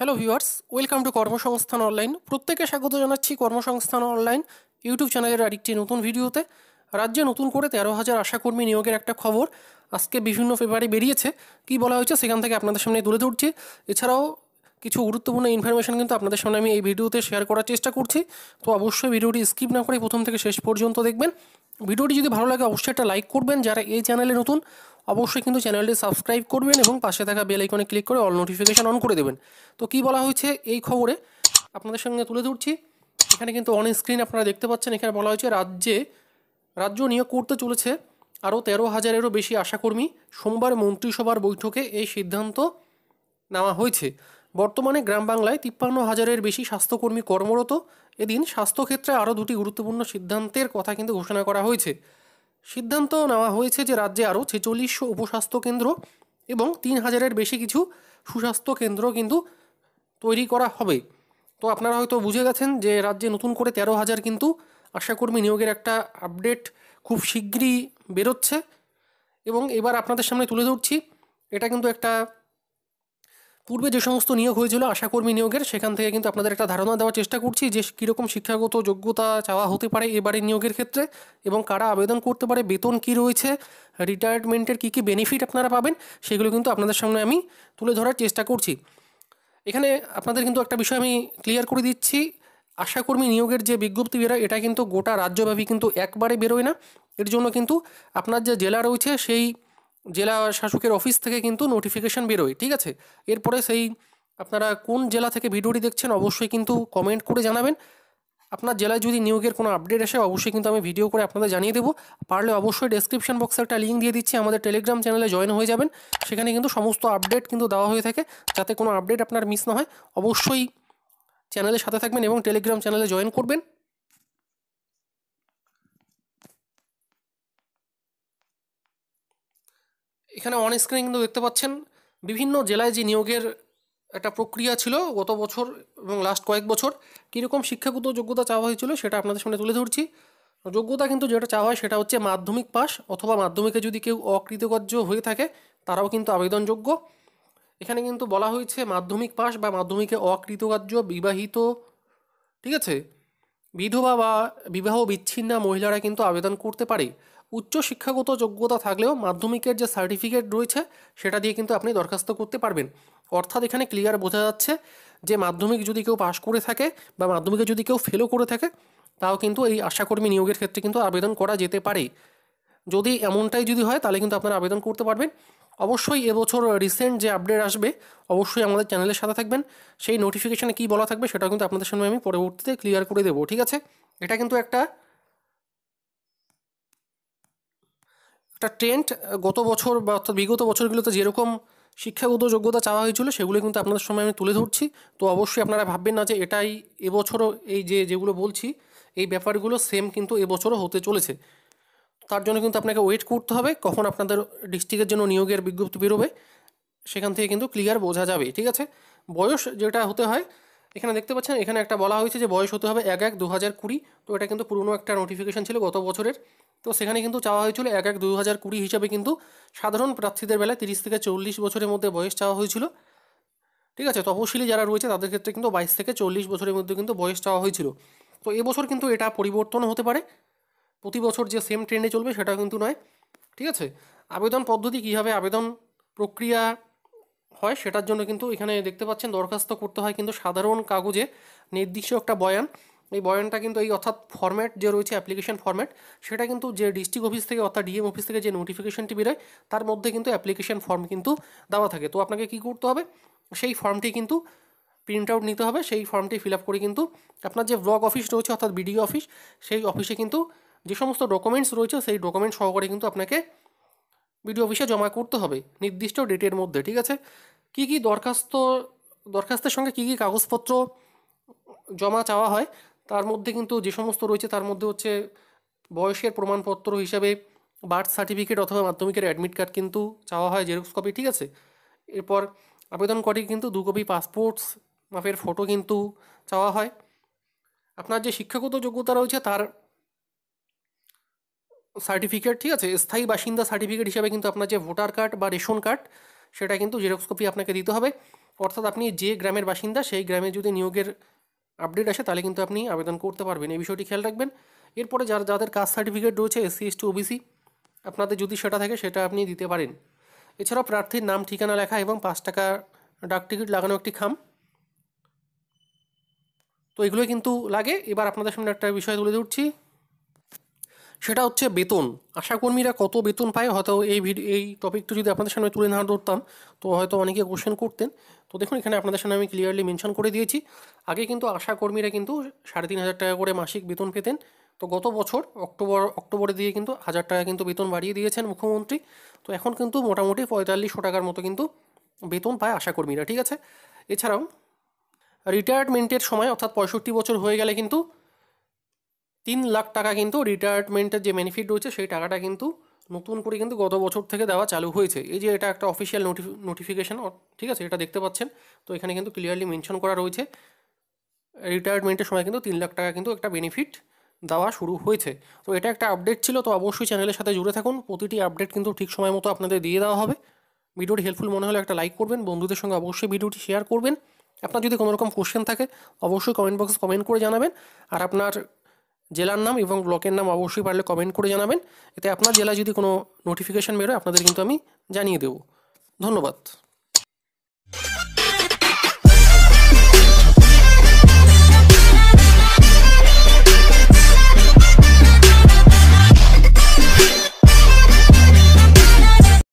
hello viewers welcome to কর্মসংস্থান online প্রত্যেকে স্বাগত জানাচ্ছি কর্মসংস্থান অনলাইন ইউটিউব চ্যানেলের আরেকটি নতুন ভিডিওতে রাজ্যে নতুন করে তেরো হাজার আশাকর্মী নিয়োগের একটা খবর আজকে বিভিন্ন পেপারে বেরিয়েছে কি বলা হয়েছে সেখান থেকে আপনাদের সামনে তুলে ধরছি এছাড়াও কিছু গুরুত্বপূর্ণ ইনফরমেশান কিন্তু আপনাদের সামনে আমি এই ভিডিওতে শেয়ার করার চেষ্টা করছি তো অবশ্যই ভিডিওটি স্কিপ না করে প্রথম থেকে শেষ পর্যন্ত দেখবেন ভিডিওটি যদি ভালো লাগে অবশ্যই একটা লাইক করবেন যারা এই চ্যানেলে নতুন অবশ্যই কিন্তু চ্যানেলটি সাবস্ক্রাইব করবেন এবং পাশে থাকা বেল আইকনে ক্লিক করে অল নোটিফিকেশান অন করে দেবেন তো কি বলা হয়েছে এই খবরে আপনাদের সঙ্গে তুলে ধরছি এখানে কিন্তু অন স্ক্রিন আপনারা দেখতে পাচ্ছেন এখানে বলা হয়েছে রাজ্যে রাজ্য নিয়োগ করতে চলেছে আরও তেরো হাজারেরও বেশি আশাকর্মী সোমবার মন্ত্রিসভার বৈঠকে এই সিদ্ধান্ত নেওয়া হয়েছে বর্তমানে গ্রাম বাংলায় তিপ্পান্ন হাজারের বেশি স্বাস্থ্যকর্মী কর্মরত এদিন স্বাস্থ্যক্ষেত্রে আরও দুটি গুরুত্বপূর্ণ সিদ্ধান্তের কথা কিন্তু ঘোষণা করা হয়েছে সিদ্ধান্ত নেওয়া হয়েছে যে রাজ্যে আরও ছেচল্লিশশো উপস্বাস্থ্য কেন্দ্র এবং তিন হাজারের বেশি কিছু সুস্বাস্থ্য কেন্দ্র কিন্তু তৈরি করা হবে তো আপনারা হয়তো বুঝে গেছেন যে রাজ্যে নতুন করে তেরো হাজার কিন্তু আশাকর্মী নিয়োগের একটা আপডেট খুব শীঘ্রই বেরোচ্ছে এবং এবার আপনাদের সামনে তুলে ধরছি এটা কিন্তু একটা পূর্বে যে সমস্ত নিয়োগ হয়েছিল আশাকর্মী নিয়োগের সেখান থেকে কিন্তু আপনাদের একটা ধারণা দেওয়ার চেষ্টা করছি যে কীরকম শিক্ষাগত যোগ্যতা চাওয়া হতে পারে এবারে নিয়োগের ক্ষেত্রে এবং কারা আবেদন করতে পারে বেতন কি রয়েছে রিটায়ারমেন্টের কী কী বেনিফিট আপনারা পাবেন সেগুলো কিন্তু আপনাদের সামনে আমি তুলে ধরার চেষ্টা করছি এখানে আপনাদের কিন্তু একটা বিষয় আমি ক্লিয়ার করে দিচ্ছি আশাকর্মী নিয়োগের যে বিজ্ঞপ্তি বেরোয় এটা কিন্তু গোটা রাজ্যব্যাপী কিন্তু একবারে বেরোয় না এর জন্য কিন্তু আপনার যে জেলা রয়েছে সেই জেলা শাসকের অফিস থেকে কিন্তু নোটিফিকেশান বেরোয় ঠিক আছে এরপরে সেই আপনারা কোন জেলা থেকে ভিডিওটি দেখছেন অবশ্যই কিন্তু কমেন্ট করে জানাবেন আপনার জেলায় যদি নিয়োগের কোনো আপডেট আসে অবশ্যই কিন্তু আমি ভিডিও করে আপনাদের জানিয়ে দেবো পারলে অবশ্যই ডেসক্রিপশন বক্সে একটা লিঙ্ক দিয়ে দিচ্ছি আমাদের টেলিগ্রাম চ্যানেলে জয়েন হয়ে যাবেন সেখানে কিন্তু সমস্ত আপডেট কিন্তু দেওয়া হয়ে থাকে যাতে কোনো আপডেট আপনার মিস না হয় অবশ্যই চ্যানেলের সাথে থাকবেন এবং টেলিগ্রাম চ্যানেলে জয়েন করবেন এখানে অন স্ক্রিন কিন্তু দেখতে পাচ্ছেন বিভিন্ন জেলায় যে নিয়োগের একটা প্রক্রিয়া ছিল গত বছর এবং লাস্ট কয়েক বছর কীরকম শিক্ষাগত যোগ্যতা চাওয়া হয়েছিল সেটা আপনাদের সামনে তুলে ধরছি যোগ্যতা কিন্তু যেটা চাওয়া হয় সেটা হচ্ছে মাধ্যমিক পাস অথবা মাধ্যমিকে যদি কেউ অকৃতকার্য হয়ে থাকে তারাও কিন্তু আবেদনযোগ্য এখানে কিন্তু বলা হয়েছে মাধ্যমিক পাস বা মাধ্যমিকে অকৃতকার্য বিবাহিত ঠিক আছে বিধবা বা বিবাহ বিচ্ছিন্ন মহিলারা কিন্তু আবেদন করতে পারে উচ্চ শিক্ষাগত যোগ্যতা থাকলেও মাধ্যমিকের যে সার্টিফিকেট রয়েছে সেটা দিয়ে কিন্তু আপনি দরখাস্ত করতে পারবেন অর্থাৎ এখানে ক্লিয়ার বোঝা যাচ্ছে যে মাধ্যমিক যদি কেউ পাশ করে থাকে বা মাধ্যমিকে যদি কেউ ফেলও করে থাকে তাও কিন্তু এই আশাকর্মী নিয়োগের ক্ষেত্রে কিন্তু আবেদন করা যেতে পারে যদি এমনটাই যদি হয় তাহলে কিন্তু আপনারা আবেদন করতে পারবেন অবশ্যই এবছর রিসেন্ট যে আপডেট আসবে অবশ্যই আমাদের চ্যানেলের সাথে থাকবেন সেই নোটিফিকেশানে কী বলা থাকবে সেটা কিন্তু আপনাদের সামনে আমি পরবর্তীতে ক্লিয়ার করে দেবো ঠিক আছে এটা কিন্তু একটা একটা ট্রেন্ড গত বছর বা অর্থাৎ বিগত বছরগুলোতে যেরকম শিক্ষাগত যোগ্যতা চাওয়া হয়েছিল সেগুলো কিন্তু আপনাদের সময় আমি তুলে ধরছি তো অবশ্যই আপনারা ভাববেন না যে এটাই এবছরও এই যে যেগুলো বলছি এই ব্যাপারগুলো সেম কিন্তু এবছরও হতে চলেছে তার জন্য কিন্তু আপনাকে ওয়েট করতে হবে কখন আপনাদের ডিস্ট্রিক্টের জন্য নিয়োগের বিজ্ঞপ্তি বেরোবে সেখান থেকে কিন্তু ক্লিয়ার বোঝা যাবে ঠিক আছে বয়স যেটা হতে হয় এখানে দেখতে পাচ্ছেন এখানে একটা বলা হয়েছে যে বয়স হতে হবে এক এক দু হাজার কুড়ি তো এটা কিন্তু পুরনো একটা নোটিফিকেশান ছিল গত বছরের তো সেখানে কিন্তু চাওয়া হয়েছিল এক এক দু হাজার কুড়ি হিসাবে কিন্তু সাধারণ প্রার্থীদের বেলায় তিরিশ থেকে চল্লিশ বছরের মধ্যে বয়স চাওয়া হয়েছিল ঠিক আছে তপশিলি যারা রয়েছে তাদের ক্ষেত্রে কিন্তু বাইশ থেকে চল্লিশ বছরের মধ্যে কিন্তু বয়স চাওয়া হয়েছিল তো এবছর কিন্তু এটা পরিবর্তন হতে পারে প্রতি বছর যে সেম ট্রেন্ডে চলবে সেটা কিন্তু নয় ঠিক আছে আবেদন পদ্ধতি কীভাবে আবেদন প্রক্রিয়া হয় সেটার জন্য কিন্তু এখানে দেখতে পাচ্ছেন দরখাস্ত করতে হয় কিন্তু সাধারণ কাগজে নির্দিষ্ট একটা বয়ান এই বয়ানটা কিন্তু এই অর্থাৎ ফর্ম্যাট যে রয়েছে অ্যাপ্লিকেশান ফর্ম্যাট সেটা কিন্তু যে ডিস্ট্রিক্ট অফিস থেকে অর্থাৎ ডিএম অফিস থেকে যে নোটিফিকেশনটি বেরোয় তার মধ্যে কিন্তু অ্যাপ্লিকেশন ফর্ম কিন্তু দেওয়া থাকে তো আপনাকে কি করতে হবে সেই ফর্মটি কিন্তু প্রিন্ট আউট নিতে হবে সেই ফর্মটি ফিল আপ করে কিন্তু আপনার যে ব্লক অফিস রয়েছে অর্থাৎ বিডিও অফিস সেই অফিসে কিন্তু যে সমস্ত ডকুমেন্টস রয়েছে সেই ডকুমেন্টস সহকারে কিন্তু আপনাকে বিডিও অফিসে জমা করতে হবে নির্দিষ্ট ডেটের মধ্যে ঠিক আছে কি কি দরখাস্ত দরখাস্তের সঙ্গে কি কি কাগজপত্র জমা চাওয়া হয় তার মধ্যে কিন্তু যে সমস্ত রয়েছে তার মধ্যে হচ্ছে বয়সের প্রমাণপত্র হিসাবে বার্থ সার্টিফিকেট অথবা মাধ্যমিকের অ্যাডমিট কার্ড কিন্তু চাওয়া হয় জেরক্স কপি ঠিক আছে এরপর আবেদন করি কিন্তু দু কপি পাসপোর্টস মাপের ফটো কিন্তু চাওয়া হয় আপনার যে শিক্ষাগত যোগ্যতা রয়েছে তার সার্টিফিকেট ঠিক আছে স্থায়ী বাসিন্দা সার্টিফিকেট হিসাবে কিন্তু আপনার যে ভোটার কার্ড বা রেশন কার্ড সেটা কিন্তু জেরক্স কপি আপনাকে দিতে হবে অর্থাৎ আপনি যে গ্রামের বাসিন্দা সেই গ্রামে যদি নিয়োগের আপডেট আসে তাহলে কিন্তু আপনি আবেদন করতে পারবেন এই বিষয়টি খেয়াল রাখবেন এরপরে যার যাদের কাস্ট সার্টিফিকেট রয়েছে এসসি এসটি ওবিসি আপনাদের যদি সেটা থাকে সেটা আপনি দিতে পারেন এছাড়াও প্রার্থীর নাম ঠিকানা লেখা এবং পাঁচ টাকা ডাক টিকিট লাগানো একটি খাম তো এগুলোই কিন্তু লাগে এবার আপনাদের সামনে একটা বিষয় তুলে ধরছি সেটা হচ্ছে বেতন আশাকর্মীরা কত বেতন পায় হয়তো এই ভিডিও এই টপিকটা যদি আপনাদের সামনে তুলে না ধরতাম তো হয়তো অনেকে কোশ্চেন করতেন তো দেখুন এখানে আপনাদের সামনে আমি ক্লিয়ারলি মেনশন করে দিয়েছি আগে কিন্তু আশাকর্মীরা কিন্তু সাড়ে তিন হাজার টাকা করে মাসিক বেতন পেতেন তো গত বছর অক্টোবর অক্টোবরে দিয়ে কিন্তু হাজার টাকা কিন্তু বেতন বাড়িয়ে দিয়েছেন মুখ্যমন্ত্রী তো এখন কিন্তু মোটামুটি পঁয়তাল্লিশশো টাকার মতো কিন্তু বেতন পায় আশাকর্মীরা ঠিক আছে এছাড়াও রিটায়ারমেন্টের সময় অর্থাৎ পঁয়ষট্টি বছর হয়ে গেলে কিন্তু তিন লাখ টাকা কিন্তু রিটায়ারমেন্টের যে বেনিফিট রয়েছে সেই টাকাটা কিন্তু নতুন করে কিন্তু গত বছর থেকে দেওয়া চালু হয়েছে এই যে এটা একটা অফিসিয়াল নোটিফিকেশান ঠিক আছে এটা দেখতে পাচ্ছেন তো এখানে কিন্তু ক্লিয়ারলি মেনশন করা রয়েছে রিটায়ারমেন্টের সময় কিন্তু তিন লাখ টাকা কিন্তু একটা বেনিফিট দেওয়া শুরু হয়েছে তো এটা একটা আপডেট ছিল তো অবশ্যই চ্যানেলের সাথে জুড়ে থাকুন প্রতিটি আপডেট কিন্তু ঠিক সময় মতো আপনাদের দিয়ে দেওয়া হবে ভিডিওটি হেল্পফুল মনে হলে একটা লাইক করবেন বন্ধুদের সঙ্গে অবশ্যই ভিডিওটি শেয়ার করবেন আপনার যদি কোনো রকম কোশ্চেন থাকে অবশ্যই কমেন্ট বক্সে কমেন্ট করে জানাবেন আর আপনার জেলার নাম এবং ব্লকের নাম অবশ্যই পারলে কমেন্ট করে জানাবেন এতে আপনার জেলায় যদি কোনো নোটিফিকেশান বেরোয় আপনাদের কিন্তু আমি জানিয়ে দেব ধন্যবাদ